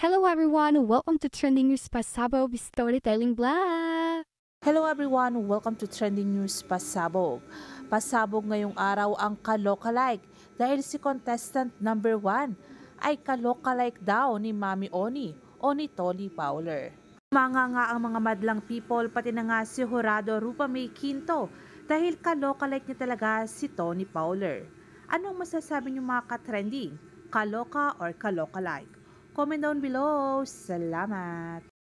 Hello everyone, welcome to Trending News Pasabog Storytelling Blog! Hello everyone, welcome to Trending News Pasabog. Pasabog ngayong araw ang kalokalike dahil si contestant number 1 ay kalokalike daw ni Mami Oni o ni Tolly Fowler. Mga nga ang mga madlang people pati na nga si Horado Rupa May Quinto dahil kalokalike niya talaga si Tony Fowler. Anong masasabi niyo mga ka-trending? Kaloka or kalokalike? Comment down below. Salamat!